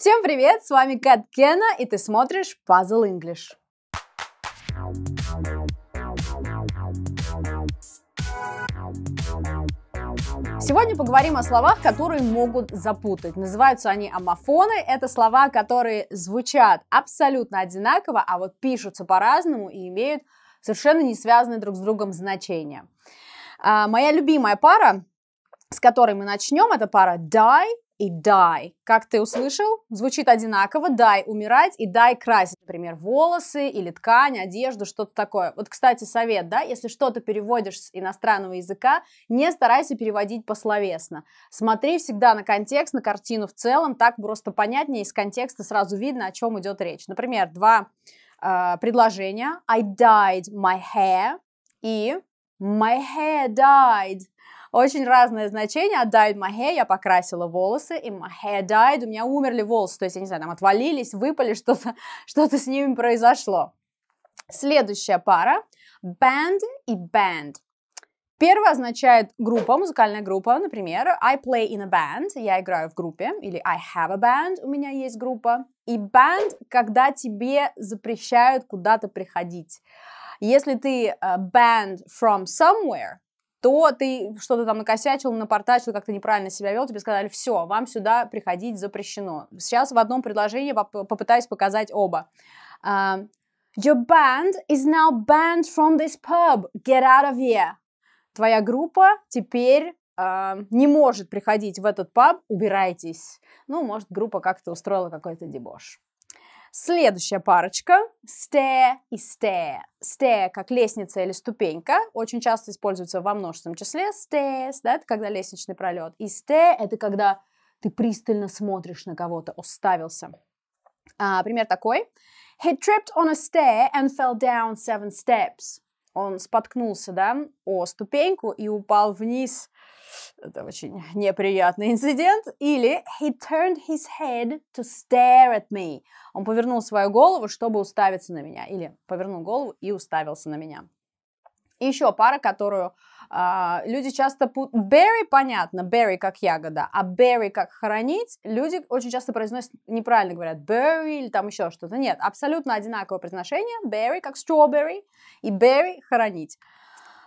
Всем привет, с вами Кэт Кена, и ты смотришь Puzzle English. Сегодня поговорим о словах, которые могут запутать. Называются они амофоны. Это слова, которые звучат абсолютно одинаково, а вот пишутся по-разному и имеют совершенно не связанные друг с другом значения. А, моя любимая пара, с которой мы начнем, это пара die и die. Как ты услышал? Звучит одинаково. Die – умирать и die – красить. Например, волосы или ткань, одежду, что-то такое. Вот, кстати, совет, да, если что-то переводишь с иностранного языка, не старайся переводить пословесно. Смотри всегда на контекст, на картину в целом, так просто понятнее, из контекста сразу видно, о чем идет речь. Например, два э, предложения. I dyed my hair и my hair died очень разное значение. Dyed my hair, я покрасила волосы, и my hair dyed, у меня умерли волосы, то есть, я не знаю, там отвалились, выпали, что-то что, -то, с ними произошло. Следующая пара – band и band. Первое означает группа, музыкальная группа, например, I play in a band, я играю в группе, или I have a band, у меня есть группа. И band, когда тебе запрещают куда-то приходить. Если ты э, banned from somewhere, то ты что-то там накосячил, напортачил, как-то неправильно себя вел, тебе сказали, все, вам сюда приходить запрещено. Сейчас в одном предложении попытаюсь показать оба. Uh, Your band is now banned from this pub. Get out of here. Твоя группа теперь uh, не может приходить в этот паб, убирайтесь. Ну, может, группа как-то устроила какой-то дебош. Следующая парочка – stair и stare. Stair как лестница или ступенька, очень часто используется во множественном числе. Stairs, да, это когда лестничный пролет. И stare – это когда ты пристально смотришь на кого-то, уставился. А, пример такой. He tripped on a stair and fell down seven steps он споткнулся, да, о ступеньку и упал вниз. Это очень неприятный инцидент. Или he turned his head to stare at me. Он повернул свою голову, чтобы уставиться на меня. Или повернул голову и уставился на меня. И еще пара, которую а, люди часто путают. Berry, понятно, berry как ягода, а berry как хранить, люди очень часто произносят неправильно, говорят berry или там еще что-то. Нет, абсолютно одинаковое произношение, berry как strawberry и berry хранить.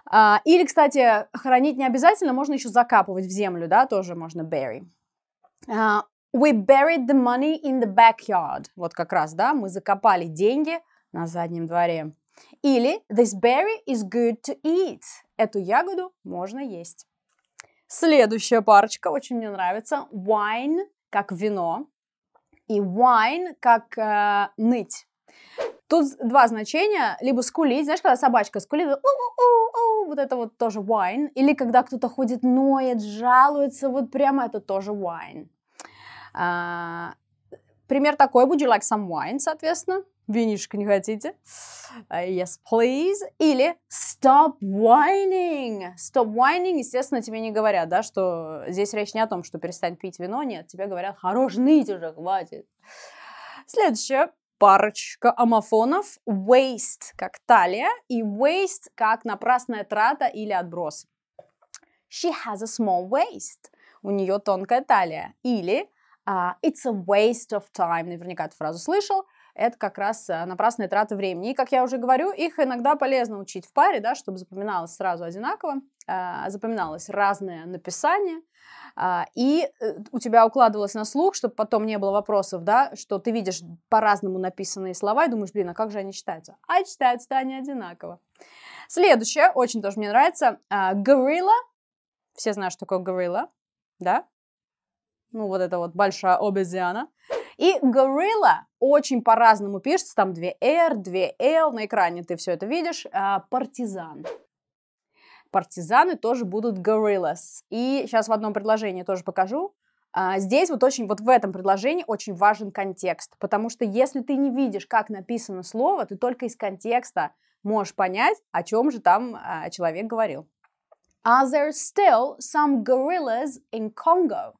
А, или, кстати, хранить не обязательно, можно еще закапывать в землю, да, тоже можно berry. А, we buried the money in the backyard. Вот как раз, да, мы закопали деньги на заднем дворе. Или this berry is good to eat. Эту ягоду можно есть. Следующая парочка очень мне нравится. Wine как вино и wine как э, ныть. Тут два значения. Либо скулить, знаешь, когда собачка скулит, вот это вот тоже wine. Или когда кто-то ходит, ноет, жалуется, вот прямо это тоже wine. А, пример такой, would you like some wine, соответственно винишко не хотите? А, yes, please. Или stop whining. Stop whining, естественно, тебе не говорят, да, что здесь речь не о том, что перестань пить вино, нет, тебе говорят, хорош ныть уже, хватит. Следующее парочка амофонов. Waste как талия и waste как напрасная трата или отброс. She has a small waist. У нее тонкая талия. Или uh, It's a waste of time. Наверняка эту фразу слышал это как раз э, напрасная трата времени. И, как я уже говорю, их иногда полезно учить в паре, да, чтобы запоминалось сразу одинаково, а, запоминалось разное написание, а, и э, у тебя укладывалось на слух, чтобы потом не было вопросов, да, что ты видишь по-разному написанные слова и думаешь, блин, а как же они читаются? А читаются они одинаково. Следующее, очень тоже мне нравится, горилла. Все знают, что такое горилла, да? Ну, вот это вот большая обезьяна. И Gorilla очень по-разному пишется, там 2 R, 2 L, на экране ты все это видишь. А, партизан. Партизаны тоже будут Gorillas. И сейчас в одном предложении тоже покажу. А, здесь вот очень, вот в этом предложении очень важен контекст, потому что если ты не видишь, как написано слово, ты только из контекста можешь понять, о чем же там а, человек говорил. Are there still some gorillas in Congo?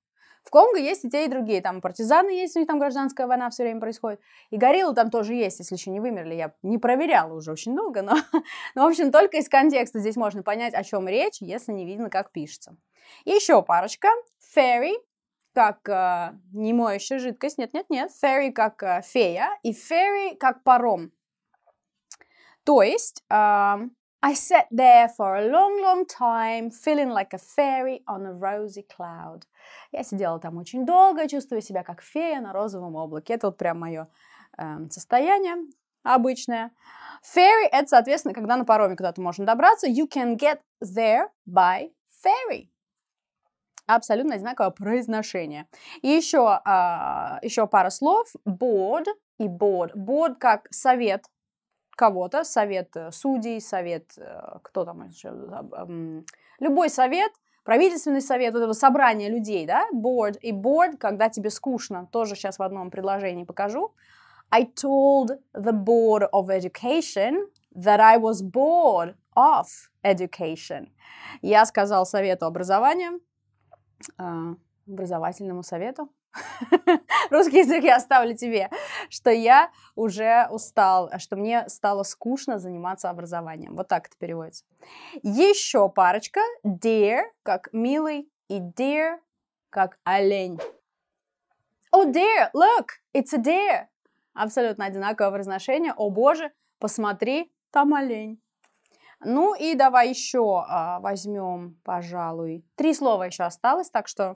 Конго есть и те, и другие. Там партизаны есть, у них там гражданская война все время происходит. И гориллы там тоже есть, если еще не вымерли. Я не проверяла уже очень долго, но... но, в общем, только из контекста здесь можно понять, о чем речь, если не видно, как пишется. И еще парочка. Fairy, как э, не жидкость, нет-нет-нет. Fairy как э, фея и fairy как паром. То есть... Э, I sat there for a long, long time, feeling like a fairy on a rosy cloud. Я сидела там очень долго, чувствуя себя как фея на розовом облаке. Это вот прям мое э, эм, состояние обычное. Ferry – это, соответственно, когда на пароме куда-то можно добраться. You can get there by ferry. Абсолютно одинаковое произношение. И еще, э, а, еще пара слов. Board и board. Board как совет кого-то, совет э, судей, совет, э, кто там еще, любой совет, правительственный совет, вот это собрание людей, да, board и board, когда тебе скучно, тоже сейчас в одном предложении покажу. I told the board of education that I was bored of education. Я сказал совету образования, э, образовательному совету, русский язык я оставлю тебе, что я уже устал, что мне стало скучно заниматься образованием. Вот так это переводится. Еще парочка dear, как милый, и dear, как олень. Oh dear, look, it's a dear. Абсолютно одинаковое произношение. О боже, посмотри, там олень. Ну и давай еще а, возьмем, пожалуй, три слова еще осталось, так что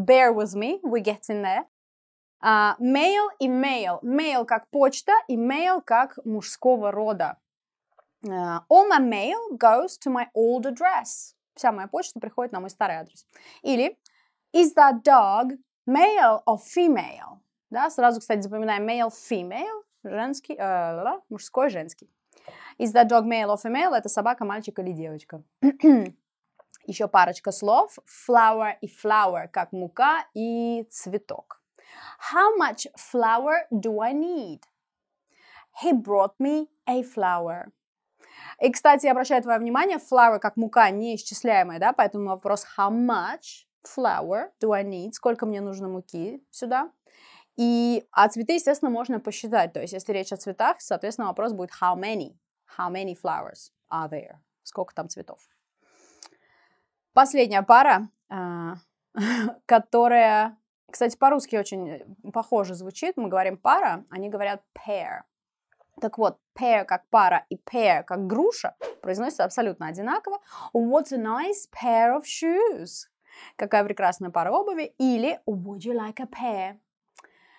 Bear with me, we're getting there. Uh, male и male. Male как почта и male как мужского рода. Uh, all my mail goes to my old address. Вся моя почта приходит на мой старый адрес. Или Is that dog male or female? Да, сразу, кстати, запоминаем male, female, женский, э, мужской, женский. Is that dog male or female? Это собака, мальчик или девочка. Еще парочка слов. Flour и flower как мука и цветок. How much flour do I need? He brought me a flower. И, кстати, я обращаю твое внимание, flour как мука неисчисляемая, да, поэтому вопрос how much flour do I need, сколько мне нужно муки сюда. И, а цветы, естественно, можно посчитать, то есть если речь о цветах, соответственно, вопрос будет how many, how many flowers are there, сколько там цветов. Последняя пара, а, которая, кстати, по-русски очень э, похоже звучит. Мы говорим пара, они говорят pair. Так вот, pair как пара и pear как груша произносится абсолютно одинаково. What a nice pair of shoes. Какая прекрасная пара обуви. Или would you like a pair?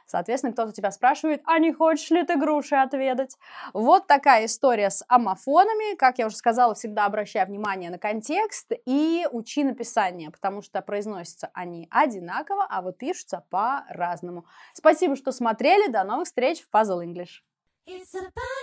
Соответственно, кто-то тебя спрашивает, а не хочешь ли ты груши отведать? Вот такая история с амофонами. Как я уже сказала, всегда обращай внимание на контекст и учи написание, потому что произносятся они одинаково, а вот пишутся по-разному. Спасибо, что смотрели. До новых встреч в Puzzle English. It's a